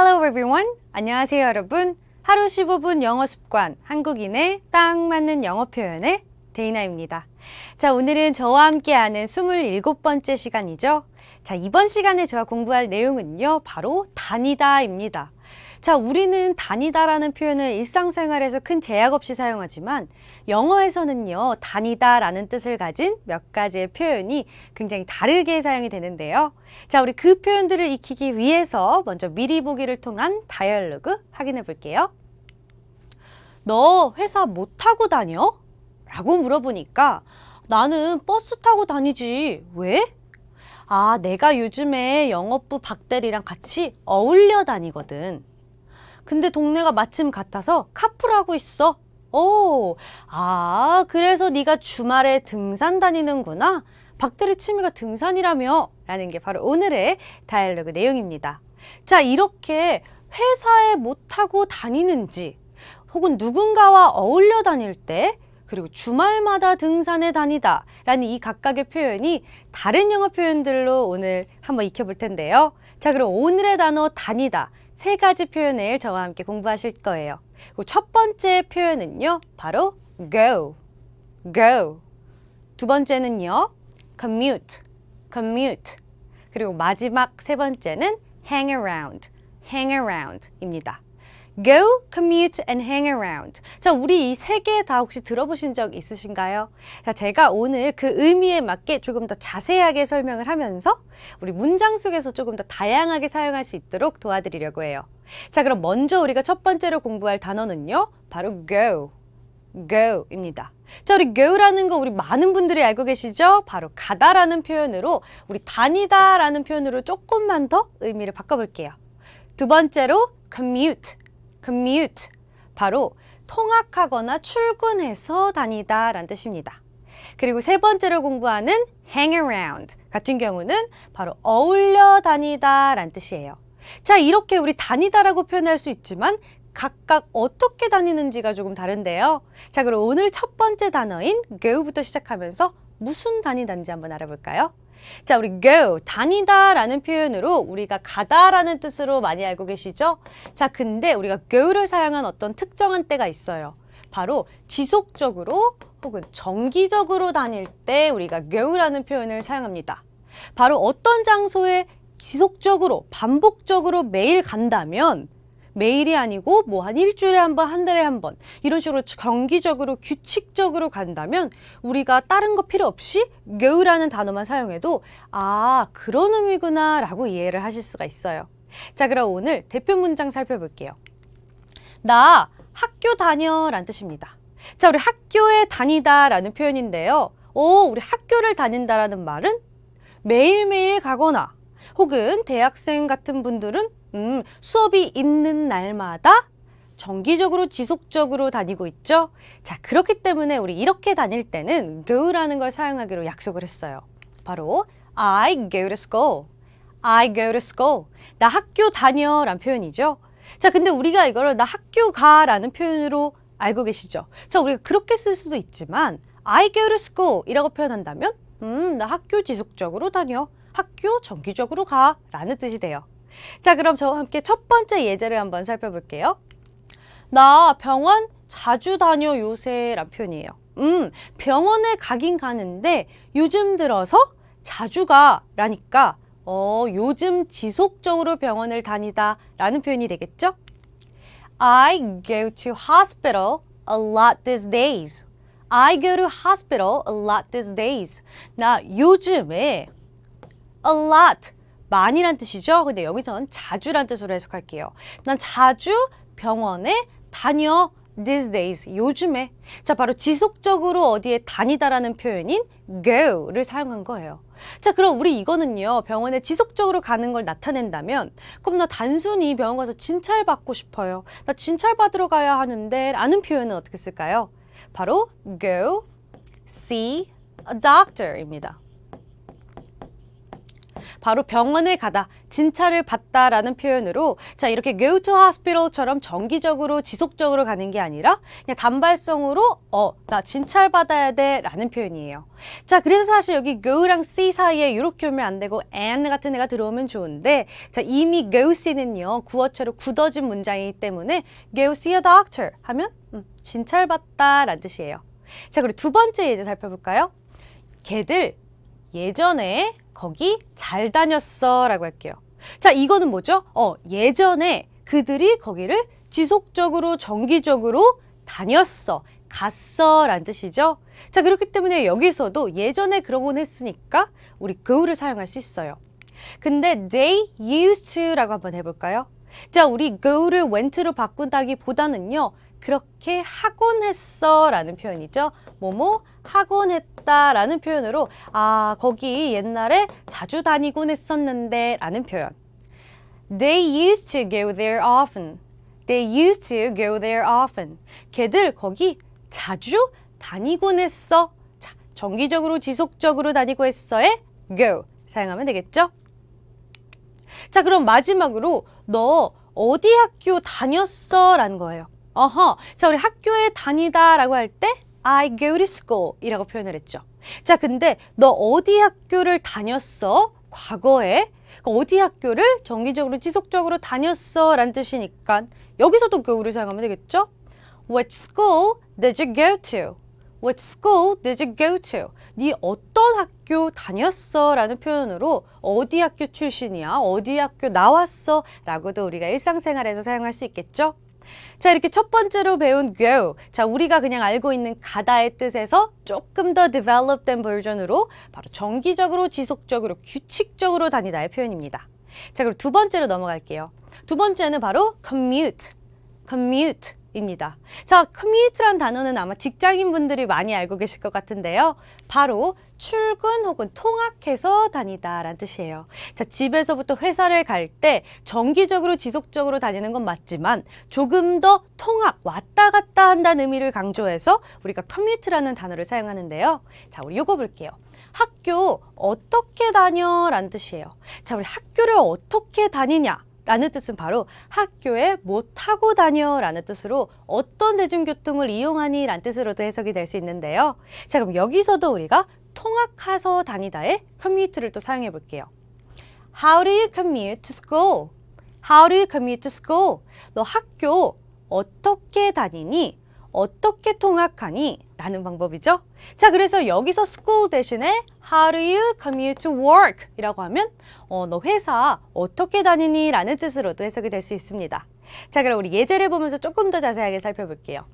Hello everyone. 안녕하세요 여러분. 하루 15분 영어 습관 한국인의 딱 맞는 영어 표현의 데이나입니다. 자, 오늘은 저와 함께하는 27번째 시간이죠. 자, 이번 시간에 저와 공부할 내용은요. 바로 다니다입니다. 자, 우리는 다니다라는 표현을 일상생활에서 큰 제약 없이 사용하지만 영어에서는요, 다니다라는 뜻을 가진 몇 가지의 표현이 굉장히 다르게 사용이 되는데요. 자, 우리 그 표현들을 익히기 위해서 먼저 미리 보기를 통한 다이얼로그 확인해 볼게요. 너 회사 못뭐 타고 다녀? 라고 물어보니까 나는 버스 타고 다니지. 왜? 아, 내가 요즘에 영업부 박대리랑 같이 어울려 다니거든. 근데 동네가 마침 같아서 카풀하고 있어. 오, 아, 그래서 네가 주말에 등산 다니는구나. 박대리 취미가 등산이라며 라는 게 바로 오늘의 다이얼로그 내용입니다. 자, 이렇게 회사에 못하고 다니는지 혹은 누군가와 어울려 다닐 때 그리고 주말마다 등산에 다니다 라는 이 각각의 표현이 다른 영어 표현들로 오늘 한번 익혀볼 텐데요. 자, 그럼 오늘의 단어 다니다 세 가지 표현을 저와 함께 공부하실 거예요. 첫 번째 표현은요. 바로 go, go. 두 번째는요. commute, commute. 그리고 마지막 세 번째는 hang around, hang around입니다. go, commute and hang around. 자, 우리 이 세 개 다 혹시 들어보신 적 있으신가요? 자, 제가 오늘 그 의미에 맞게 조금 더 자세하게 설명을 하면서 우리 문장 속에서 조금 더 다양하게 사용할 수 있도록 도와드리려고 해요. 자, 그럼 먼저 우리가 첫 번째로 공부할 단어는요. 바로 go, go입니다. 자, 우리 go라는 거 우리 많은 분들이 알고 계시죠? 바로 가다라는 표현으로 우리 다니다라는 표현으로 조금만 더 의미를 바꿔볼게요. 두 번째로 commute commute 바로 통학하거나 출근해서 다니다 라는 뜻입니다. 그리고 세 번째로 공부하는 hang around 같은 경우는 바로 어울려 다니다 라는 뜻이에요. 자 이렇게 우리 다니다라고 표현할 수 있지만 각각 어떻게 다니는지가 조금 다른데요. 자 그럼 오늘 첫 번째 단어인 go부터 시작하면서 무슨 단위 단지 한번 알아볼까요? 자, 우리 go, 다니다 라는 표현으로 우리가 가다 라는 뜻으로 많이 알고 계시죠? 자, 근데 우리가 go를 사용한 어떤 특정한 때가 있어요. 바로 지속적으로 혹은 정기적으로 다닐 때 우리가 go라는 표현을 사용합니다. 바로 어떤 장소에 지속적으로, 반복적으로 매일 간다면 매일이 아니고 뭐 한 일주일에 한 번, 한 달에 한 번 이런 식으로 정기적으로 규칙적으로 간다면 우리가 다른 거 필요 없이 go라는 단어만 사용해도 아 그런 의미구나 라고 이해를 하실 수가 있어요. 자 그럼 오늘 대표 문장 살펴볼게요. 나 학교 다녀 란 뜻입니다. 자 우리 학교에 다니다 라는 표현인데요. 오 우리 학교를 다닌다라는 말은 매일매일 가거나 혹은 대학생 같은 분들은 음, 수업이 있는 날마다 정기적으로 지속적으로 다니고 있죠. 자, 그렇기 때문에 우리 이렇게 다닐 때는 go라는 걸 사용하기로 약속을 했어요. 바로 I go to school. I go to school. 나 학교 다녀 라는 표현이죠. 자, 근데 우리가 이거를 나 학교 가 라는 표현으로 알고 계시죠. 자, 우리가 그렇게 쓸 수도 있지만 I go to school 이라고 표현한다면 음, 나 학교 지속적으로 다녀. 학교 정기적으로 가 라는 뜻이 돼요. 자, 그럼 저와 함께 첫 번째 예제를 한번 살펴볼게요. 나 병원 자주 다녀 요새란 표현이에요. 음, 병원에 가긴 가는데 요즘 들어서 자주 가라니까 어, 요즘 지속적으로 병원을 다니다 라는 표현이 되겠죠? I go to hospital a lot these days. I go to hospital a lot these days. 나 요즘에 a lot 많이란 뜻이죠. 근데 여기선 자주란 뜻으로 해석할게요. 난 자주 병원에 다녀 these days, 요즘에. 자, 바로 지속적으로 어디에 다니다라는 표현인 go를 사용한 거예요. 자, 그럼 우리 이거는요, 병원에 지속적으로 가는 걸 나타낸다면, 그럼 나 단순히 병원 가서 진찰받고 싶어요. 나 진찰받으러 가야 하는데, 라는 표현은 어떻게 쓸까요? 바로 go see a doctor입니다. 바로 병원을 가다, 진찰을 받다라는 표현으로 자 이렇게 go to hospital처럼 정기적으로 지속적으로 가는 게 아니라 그냥 단발성으로 어 나 진찰 받아야 돼라는 표현이에요. 자 그래서 사실 여기 go랑 see 사이에 이렇게 오면 안 되고 and 같은 애가 들어오면 좋은데 자 이미 go see는요 구어체로 굳어진 문장이기 때문에 go see a doctor 하면 음, 진찰 받다라는 뜻이에요. 자 그리고 두 번째 예제 살펴볼까요? 걔들 예전에 거기 잘 다녔어 라고 할게요. 자, 이거는 뭐죠? 어, 예전에 그들이 거기를 지속적으로 정기적으로 다녔어, 갔어 라는 뜻이죠. 자, 그렇기 때문에 여기서도 예전에 그러곤 했으니까 우리 go를 그 사용할 수 있어요. 근데 they used to라고 한번 해볼까요? 자, 우리 go를 그 went로 바꾼다기보다는요. 그렇게 하곤 했어 라는 표현이죠. 뭐뭐 학원 했다라는 표현으로 아 거기 옛날에 자주 다니곤 했었는데 라는 표현 They used to go there often They used to go there often 걔들 거기 자주 다니곤 했어 자, 정기적으로 지속적으로 다니고 했어에 go 사용하면 되겠죠? 자 그럼 마지막으로 너 어디 학교 다녔어? 라는 거예요 어허 자 우리 학교에 다니다 라고 할때 I go to school 이라고 표현을 했죠. 자, 근데 너 어디 학교를 다녔어? 과거에 어디 학교를 정기적으로 지속적으로 다녔어? 라는 뜻이니까 여기서도 go를 사용하면 되겠죠? Which school did you go to? What school did you go to? 네 어떤 학교 다녔어? 라는 표현으로 어디 학교 출신이야? 어디 학교 나왔어? 라고도 우리가 일상생활에서 사용할 수 있겠죠? 자, 이렇게 첫 번째로 배운 go. 자, 우리가 그냥 알고 있는 가다의 뜻에서 조금 더 develop된 버전으로 바로 정기적으로, 지속적으로, 규칙적으로 다니다의 표현입니다. 자, 그럼 두 번째로 넘어갈게요. 두 번째는 바로 commute. commute. 입니다. 자, commute란 단어는 아마 직장인분들이 많이 알고 계실 것 같은데요. 바로 출근 혹은 통학해서 다니다라는 뜻이에요. 자, 집에서부터 회사를 갈 때 정기적으로 지속적으로 다니는 건 맞지만 조금 더 통학 왔다 갔다 한다는 의미를 강조해서 우리가 커뮤트라는 단어를 사용하는데요. 자, 우리 요거 볼게요. 학교 어떻게 다녀라는 뜻이에요. 자, 우리 학교를 어떻게 다니냐? 라는 뜻은 바로 학교에 뭐 타고 다녀 라는 뜻으로 어떤 대중교통을 이용하니 라는 뜻으로도 해석이 될 수 있는데요. 자 그럼 여기서도 우리가 통학해서 다니다의 commute를 또 사용해 볼게요. How do you commute to school? How do you commute to school? 너 학교 어떻게 다니니? 어떻게 통학하니? 라는 방법이죠. 자, 그래서 여기서 school 대신에 how do you commute to work? 이라고 하면 어, 너 회사 어떻게 다니니? 라는 뜻으로도 해석이 될 수 있습니다. 자, 그럼 우리 예제를 보면서 조금 더 자세하게 살펴볼게요.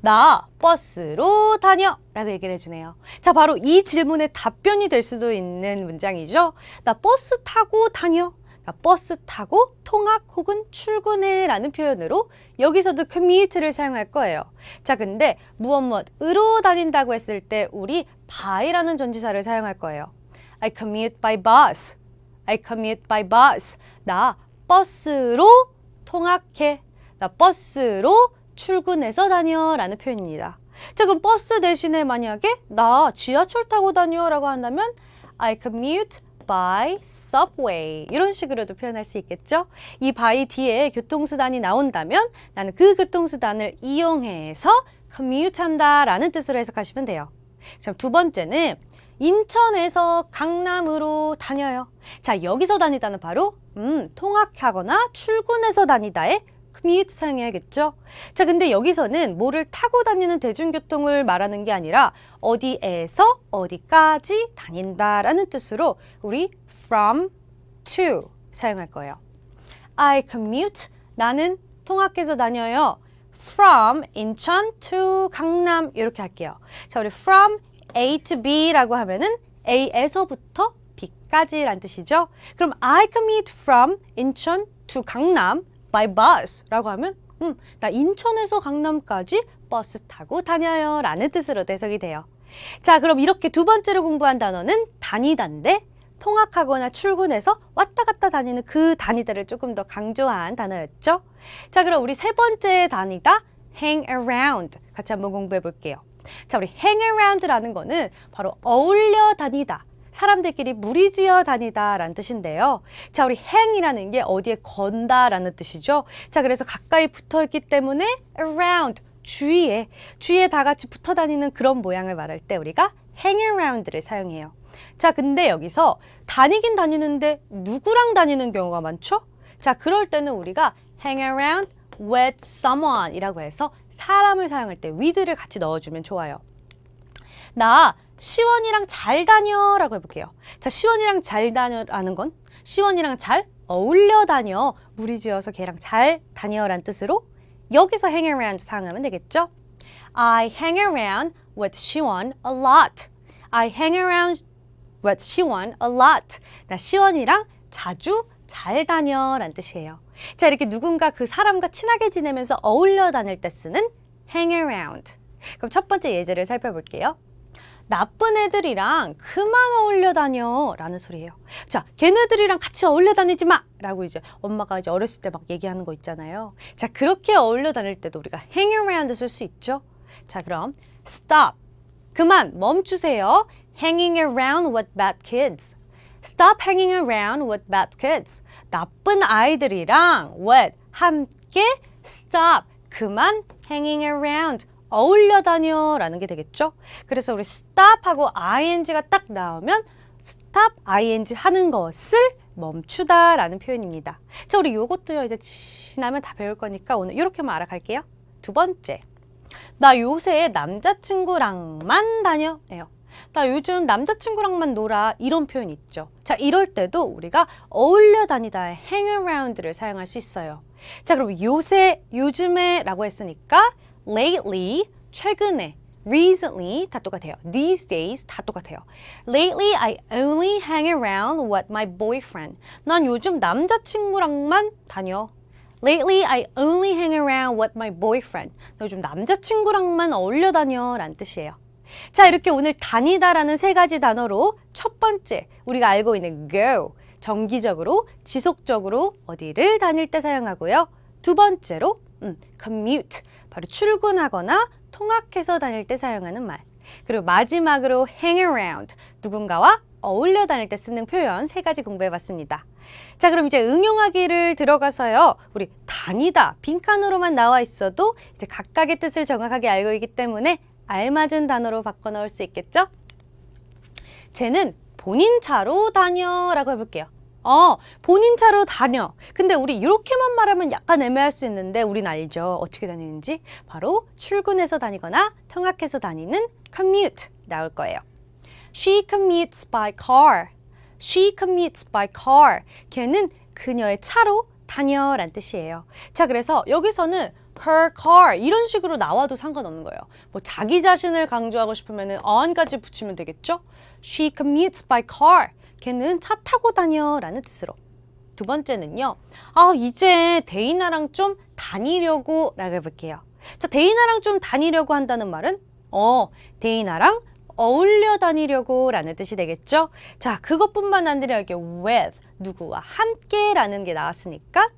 나 버스로 다녀 라고 얘기를 해주네요. 자, 바로 이 질문의 답변이 될 수도 있는 문장이죠. 나 버스 타고 다녀. 나 버스 타고 통학 혹은 출근해 라는 표현으로 여기서도 commute를 사용할 거예요. 자, 근데 무엇 무엇으로 다닌다고 했을 때 우리 by라는 전지사를 사용할 거예요. I commute by bus. I commute by bus. 나 버스로 통학해. 나 버스로 출근해서 다녀 라는 표현입니다. 자 그럼 버스 대신에 만약에 나 지하철 타고 다녀 라고 한다면 I commute by subway 이런 식으로도 표현할 수 있겠죠 이 by 뒤에 교통수단이 나온다면 나는 그 교통수단을 이용해서 commute 한다 라는 뜻으로 해석하시면 돼요 그두 번째는 인천에서 강남으로 다녀요 자 여기서 다니다는 바로 음, 통학하거나 출근해서 다니다의 미유용해야겠죠 자, 근데 여기서는 뭐를 타고 다니는 대중교통을 말하는 게 아니라 어디에서 어디까지 다닌다라는 뜻으로 우리 from to 사용할 거예요. I commute. 나는 통학해서 다녀요. from 인천 to 강남 이렇게 할게요. 자, 우리 from A to B라고 하면은 A에서부터 B까지란 뜻이죠. 그럼 I commute from 인천 to 강남 by bus 라고 하면 음, 나 인천에서 강남까지 버스 타고 다녀요 라는 뜻으로 대석이 돼요. 자 그럼 이렇게 두 번째로 공부한 단어는 다니다인데 통학하거나 출근해서 왔다 갔다 다니는 그 다니다를 조금 더 강조한 단어였죠. 자 그럼 우리 세 번째 다니다 hang around 같이 한번 공부해 볼게요. 자 우리 hang around라는 거는 바로 어울려 다니다 사람들끼리 무리지어 다니다라는 뜻인데요. 자, 우리 행이라는 게 어디에 건다라는 뜻이죠. 자, 그래서 가까이 붙어 있기 때문에 around 주위에 주위에 다 같이 붙어 다니는 그런 모양을 말할 때 우리가 hang around를 사용해요. 자, 근데 여기서 다니긴 다니는데 누구랑 다니는 경우가 많죠? 자, 그럴 때는 우리가 hang around with someone이라고 해서 사람을 사용할 때 with를 같이 넣어주면 좋아요. 나 시원이랑 잘 다녀 라고 해볼게요. 자, 시원이랑 잘 다녀라는 건 시원이랑 잘 어울려 다녀. 무리 지어서 걔랑 잘 다녀 라는 뜻으로 여기서 hang around 사용하면 되겠죠? I hang around with 시원 a lot. I hang around with 시원 a lot. 나 시원이랑 자주 잘 다녀 란 뜻이에요. 자, 이렇게 누군가 그 사람과 친하게 지내면서 어울려 다닐 때 쓰는 hang around. 그럼 첫 번째 예제를 살펴볼게요. 나쁜 애들이랑 그만 어울려 다녀 라는 소리예요 자 걔네들이랑 같이 어울려 다니지 마 라고 이제 엄마가 이제 어렸을 때 막 얘기하는 거 있잖아요 자 그렇게 어울려 다닐 때도 우리가 hang around 쓸 수 있죠 자 그럼 stop 그만 멈추세요 hanging around with bad kids stop hanging around with bad kids 나쁜 아이들이랑 with 함께 stop 그만 hanging around 어울려 다녀라는 게 되겠죠? 그래서 우리 stop하고 ing가 딱 나오면 stop, ing 하는 것을 멈추다 라는 표현입니다. 자, 우리 요것도요, 이제 지나면 다 배울 거니까 오늘 이렇게만 알아갈게요. 두 번째. 나 요새 남자친구랑만 다녀. 에요나 요즘 남자친구랑만 놀아 이런 표현 있죠. 자 이럴 때도 우리가 어울려 다니다의 hang around를 사용할 수 있어요. 자 그럼 요새, 요즘에 라고 했으니까 lately, 최근에, recently 다 똑같아요. these days 다 똑같아요. lately I only hang around with my boyfriend. 난 요즘 남자친구랑만 다녀. Lately I only hang around with my boyfriend. 나 요즘 남자친구랑만 어울려 다녀 라는 뜻이에요. 자 이렇게 오늘 다니다 라는 세 가지 단어로 첫 번째 우리가 알고 있는 go 정기적으로 지속적으로 어디를 다닐 때 사용하고요. 두 번째로 음, commute 바로 출근하거나 통학해서 다닐 때 사용하는 말. 그리고 마지막으로 hang around, 누군가와 어울려 다닐 때 쓰는 표현 세 가지 공부해봤습니다. 자 그럼 이제 응용하기를 들어가서요. 우리 다니다, 빈칸으로만 나와 있어도 이제 각각의 뜻을 정확하게 알고 있기 때문에 알맞은 단어로 바꿔 넣을 수 있겠죠? 쟤는 본인 차로 다녀 라고 해볼게요. 어, 본인 차로 다녀. 근데 우리 이렇게만 말하면 약간 애매할 수 있는데 우린 알죠. 어떻게 다니는지. 바로 출근해서 다니거나 통학해서 다니는 commute 나올 거예요. She commutes by car. She commutes by car. 걔는 그녀의 차로 다녀 란 뜻이에요. 자, 그래서 여기서는 her car 이런 식으로 나와도 상관없는 거예요. 뭐 자기 자신을 강조하고 싶으면 on까지 붙이면 되겠죠? She commutes by car. 걔는 차 타고 다녀 라는 뜻으로 두 번째는요 아 이제 데이나랑 좀 다니려고 라고 해볼게요 자 데이나랑 좀 다니려고 한다는 말은 어 데이나랑 어울려 다니려고 라는 뜻이 되겠죠 자 그것뿐만 아니라 이게 with 누구와 함께 라는 게 나왔으니까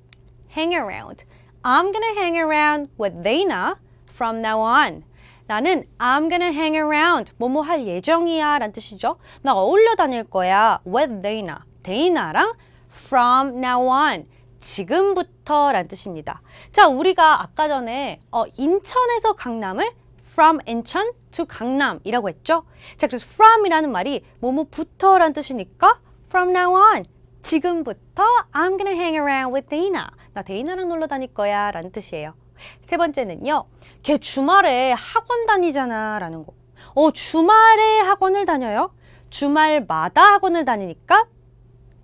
hang around I'm gonna hang around with Dana from now on 나는 I'm gonna hang around 뭐뭐 할 예정이야 란 뜻이죠. 나 어울려 다닐 거야 with Dana. 데이나랑 from now on 지금부터 란 뜻입니다. 자 우리가 아까 전에 어, 인천에서 강남을 from 인천 to 강남이라고 했죠. 자 그래서 from이라는 말이 뭐뭐부터 란 뜻이니까 from now on 지금부터 I'm gonna hang around with Dana. 나 데이나랑 놀러 다닐 거야 라는 뜻이에요. 세 번째는요. 걔 주말에 학원 다니잖아 라는 거. 어, 주말에 학원을 다녀요? 주말마다 학원을 다니니까?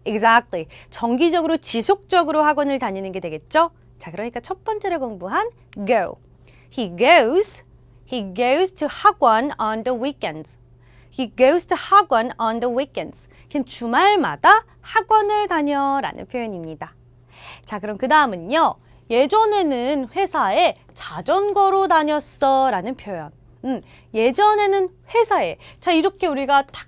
Exactly. 정기적으로 지속적으로 학원을 다니는 게 되겠죠? 자, 그러니까 첫 번째로 공부한 go. He goes. He goes to 학원 on the weekends. He goes to 학원 on the weekends. 그냥 주말마다 학원을 다녀라는 표현입니다. 자, 그럼 그 다음은요. 예전에는 회사에 자전거로 다녔어 라는 표현 음, 예전에는 회사에 자 이렇게 우리가 탁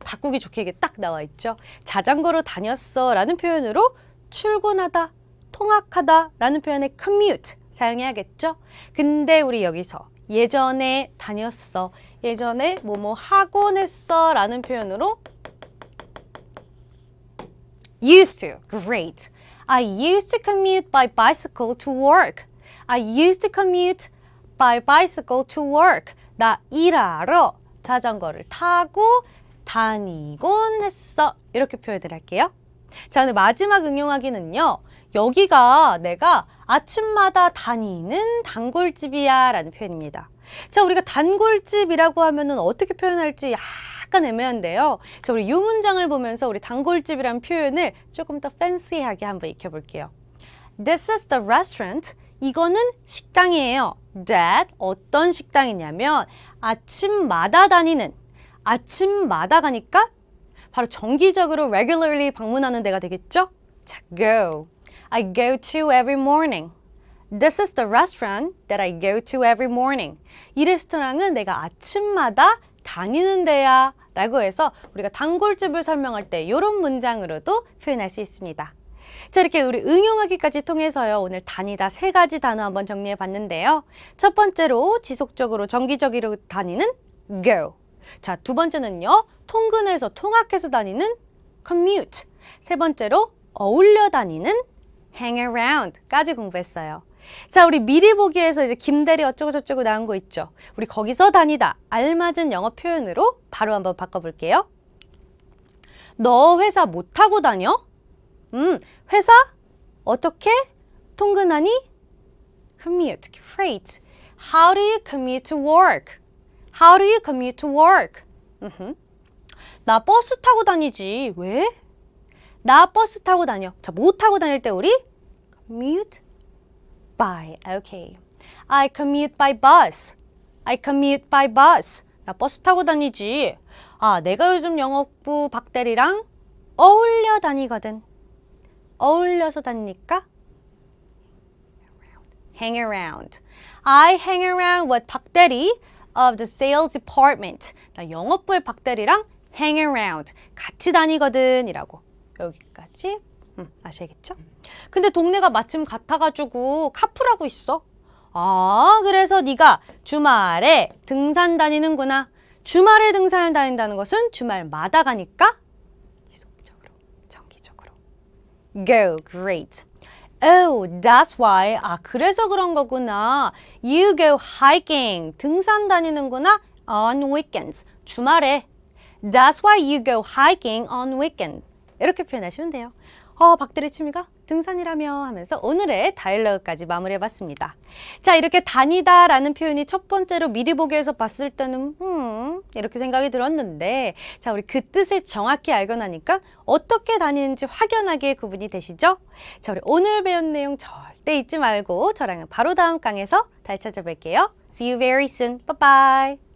바꾸기 좋게 딱 나와 있죠 자전거로 다녔어 라는 표현으로 출근하다 통학하다 라는 표현의 commute 사용해야겠죠 근데 우리 여기서 예전에 다녔어 예전에 뭐뭐 학원 했어 라는 표현으로 used to great I used to commute by bicycle to work. I used to commute by bicycle to work. 나 일하러 자전거를 타고 다니곤 했어. 이렇게 표현드릴게요 자, 오늘 마지막 응용하기는요. 여기가 내가 아침마다 다니는 단골집이야 라는 표현입니다. 자, 우리가 단골집이라고 하면 은 어떻게 표현할지 약간 애매한데요. 자, 우리 유 문장을 보면서 우리 단골집이란 표현을 조금 더 팬시하게 한번 익혀볼게요. This is the restaurant. 이거는 식당이에요. That 어떤 식당이냐면 아침마다 다니는 아침마다 가니까 바로 정기적으로 regularly 방문하는 데가 되겠죠? 자, go. I go to every morning. This is the restaurant that I go to every morning. 이 레스토랑은 내가 아침마다 다니는 데야 라고 해서 우리가 단골집을 설명할 때 이런 문장으로도 표현할 수 있습니다. 자 이렇게 우리 응용하기까지 통해서요 오늘 다니다 세 가지 단어 한번 정리해 봤는데요 첫 번째로 지속적으로 정기적으로 다니는 go 자 두 번째는요 통근해서 통학해서 다니는 commute 세 번째로 어울려 다니는 hang around 까지 공부했어요 자, 우리 미리 보기에서 이제 김대리 어쩌고저쩌고 나온 거 있죠. 우리 거기서 다니다. 알맞은 영어 표현으로 바로 한번 바꿔볼게요. 너 회사 못하고 다녀? 음, 회사? 어떻게? 통근하니? commute. Great. How do you commute to work? How do you commute to work? 나 버스 타고 다니지. 왜? 나 버스 타고 다녀. 자, 못 타고 다닐 때 우리 commute by. Okay. I commute by bus. I commute by bus. 나 버스 타고 다니지. 아, 내가 요즘 영업부 박대리랑 어울려 다니거든. 어울려서 다니니까 hang around. I hang around with 박대리 of the sales department. 나 영업부의 박대리랑 hang around. 같이 다니거든. 이라고. 여기까지 음, 아시겠죠? 근데 동네가 마침 같아가지고 카풀하고 있어. 아, 그래서 네가 주말에 등산 다니는구나. 주말에 등산 을 다닌다는 것은 주말마다 가니까 지속적으로, 정기적으로. Go, great. Oh, that's why. 아, 그래서 그런 거구나. You go hiking. 등산 다니는구나. On weekends. 주말에. That's why you go hiking on weekend. 이렇게 표현하시면 돼요. 어, 박대리 취미가 등산이라며 하면서 오늘의 다일러그까지 마무리해봤습니다. 자, 이렇게 다니다 라는 표현이 첫 번째로 미리 보기에서 봤을 때는, 음, 이렇게 생각이 들었는데, 자, 우리 그 뜻을 정확히 알고 나니까 어떻게 다니는지 확연하게 구분이 되시죠? 자, 우리 오늘 배운 내용 절대 잊지 말고 저랑 바로 다음 강에서 다시 찾아뵐게요. See you very soon. Bye bye.